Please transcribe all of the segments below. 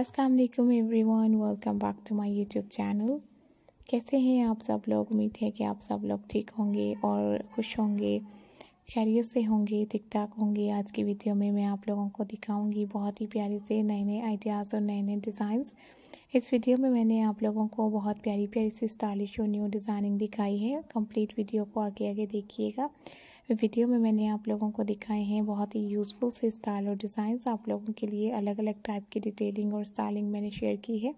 अस्सलाम वालेकुम everyone welcome back to my YouTube channel कैसे हैं आप सब लोग उम्मीद है कि आप सब लोग ठीक होंगे और खुश होंगे खैरियत से होंगे ठीक ठाक होंगे आज की वीडियो में मैं आप लोगों को दिखाऊंगी बहुत ही प्यारे से नए नए आइडियाज़ और नए नए डिज़ाइंस इस वीडियो में मैंने आप लोगों को बहुत प्यारी प्यारी सी स्टाइलिश और न्यू डिज़ाइनिंग दिखाई है कंप्लीट वीडियो को आगे आगे देखिएगा वीडियो में मैंने आप लोगों को दिखाए हैं बहुत ही यूज़फुल से स्टाइल और डिज़ाइंस आप लोगों के लिए अलग अलग टाइप की डिटेलिंग और स्टाइलिंग मैंने शेयर की है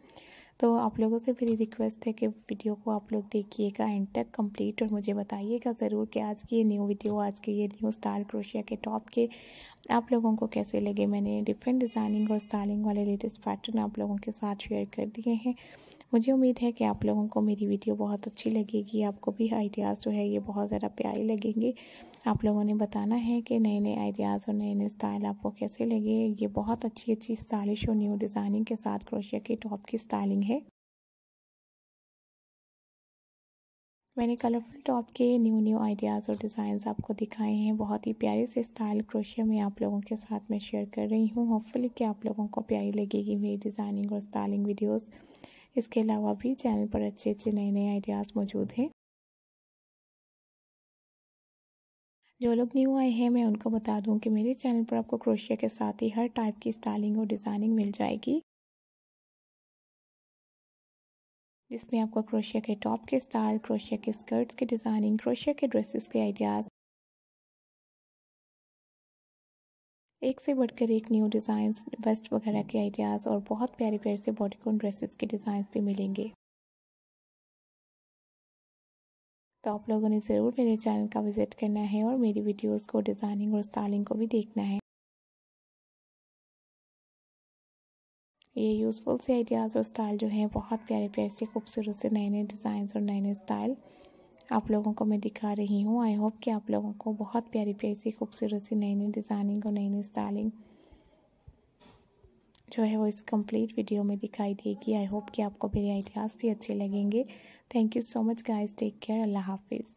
तो आप लोगों से मेरी रिक्वेस्ट है कि वीडियो को आप लोग देखिएगा एंड तक कंप्लीट और मुझे बताइएगा ज़रूर कि आज की ये न्यू वीडियो आज के ये न्यू स्टाइल क्रोशिया के टॉप के आप लोगों को कैसे लगे मैंने डिफरेंट डिज़ाइनिंग और स्टाइलिंग वाले लेटेस्ट पैटर्न आप लोगों के साथ शेयर कर दिए हैं मुझे उम्मीद है कि आप लोगों को मेरी वीडियो बहुत अच्छी लगेगी आपको भी आइडियाज़ जो है ये बहुत ज़्यादा प्यारी लगेंगे आप लोगों ने बताना है कि नए नए आइडियाज़ और नए नए स्टाइल आपको कैसे लगे ये बहुत अच्छी अच्छी स्टाइलिश और न्यू डिज़ाइनिंग के साथ क्रोशिया के टॉप की स्टाइलिंग है मैंने कलरफुल टॉप के न्यू न्यू आइडियाज़ और डिज़ाइंस आपको दिखाए हैं बहुत ही प्यारे से स्टाइल क्रोशिया में आप लोगों के साथ मैं शेयर कर रही हूँ होपफुली कि आप लोगों को प्यारी लगेगी मेरी डिज़ाइनिंग और स्टाइलिंग वीडियोस इसके अलावा भी चैनल पर अच्छे अच्छे नए नए आइडियाज़ मौजूद हैं जो लोग न्यू आए हैं मैं उनको बता दूं कि मेरे चैनल पर आपको क्रोशिया के साथ ही हर टाइप की स्टाइलिंग और डिज़ाइनिंग मिल जाएगी जिसमें आपको क्रोशिया के टॉप के स्टाइल क्रोशिया के स्कर्ट्स के डिज़ाइनिंग क्रोशिया के ड्रेसेस के आइडियाज़ एक से बढ़कर एक न्यू डिज़ाइन वेस्ट वगैरह के आइडियाज़ और बहुत प्यारे प्यारे से बॉडीकॉन ड्रेसेस के डिज़ाइंस भी मिलेंगे तो आप लोगों ने ज़रूर मेरे चैनल का विज़िट करना है और मेरी वीडियोस को डिज़ाइनिंग और स्टाइलिंग को भी देखना है ये यूज़फुल से आइडियाज़ और स्टाइल जो है बहुत प्यारे प्यारे से खूबसूरत से नए नए डिजाइन और नए नए स्टाइल आप लोगों को मैं दिखा रही हूँ आई होप कि आप लोगों को बहुत प्यारी प्यारी सी खूबसूरत सी नई नई डिज़ाइनिंग और नई नई स्टाइलिंग जो है वो इस कंप्लीट वीडियो में दिखाई देगी आई होप कि आपको मेरे आइडियाज़ भी अच्छे लगेंगे thank you so much guys take care अल्लाह हाफिज़